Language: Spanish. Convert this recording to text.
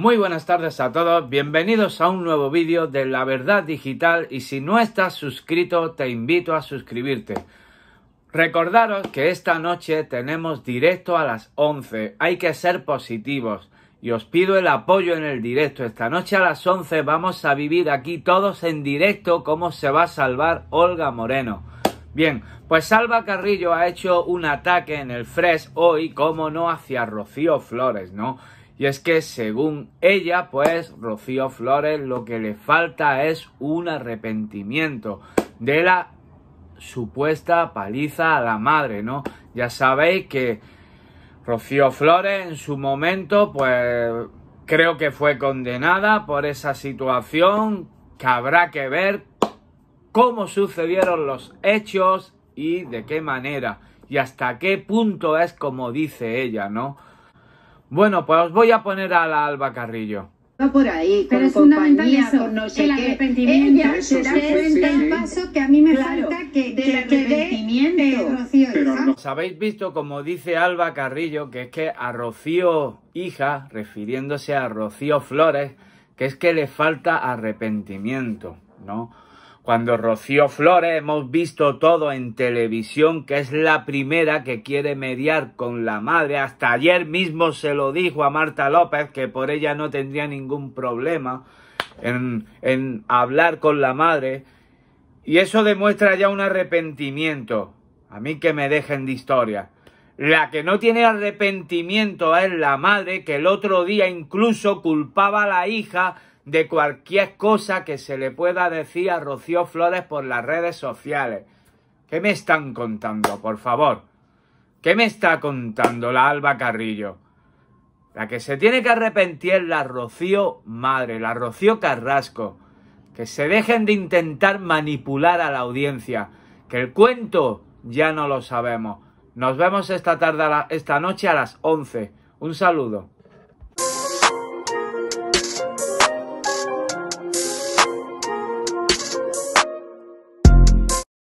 Muy buenas tardes a todos, bienvenidos a un nuevo vídeo de La Verdad Digital y si no estás suscrito te invito a suscribirte. Recordaros que esta noche tenemos directo a las 11, hay que ser positivos y os pido el apoyo en el directo. Esta noche a las 11 vamos a vivir aquí todos en directo cómo se va a salvar Olga Moreno. Bien, pues Salva Carrillo ha hecho un ataque en el Fresh hoy, como no, hacia Rocío Flores, ¿no? Y es que según ella, pues Rocío Flores lo que le falta es un arrepentimiento de la supuesta paliza a la madre, ¿no? Ya sabéis que Rocío Flores en su momento, pues creo que fue condenada por esa situación, que habrá que ver cómo sucedieron los hechos y de qué manera, y hasta qué punto es como dice ella, ¿no? Bueno, pues os voy a poner a la Alba Carrillo. Va por ahí, con Pero es compañía, con no el arrepentimiento Ella da frente el paso que a mí me falta que, de arrepentimiento. Eh, Pero habéis visto como dice Alba Carrillo, que es que a Rocío hija, refiriéndose a Rocío Flores, que es que le falta arrepentimiento, ¿no? Cuando Rocío Flores hemos visto todo en televisión que es la primera que quiere mediar con la madre. Hasta ayer mismo se lo dijo a Marta López que por ella no tendría ningún problema en, en hablar con la madre. Y eso demuestra ya un arrepentimiento. A mí que me dejen de historia. La que no tiene arrepentimiento es la madre que el otro día incluso culpaba a la hija de cualquier cosa que se le pueda decir a Rocío Flores por las redes sociales. ¿Qué me están contando, por favor? ¿Qué me está contando la Alba Carrillo? La que se tiene que arrepentir la Rocío Madre, la Rocío Carrasco. Que se dejen de intentar manipular a la audiencia. Que el cuento ya no lo sabemos. Nos vemos esta, tarde esta noche a las 11. Un saludo.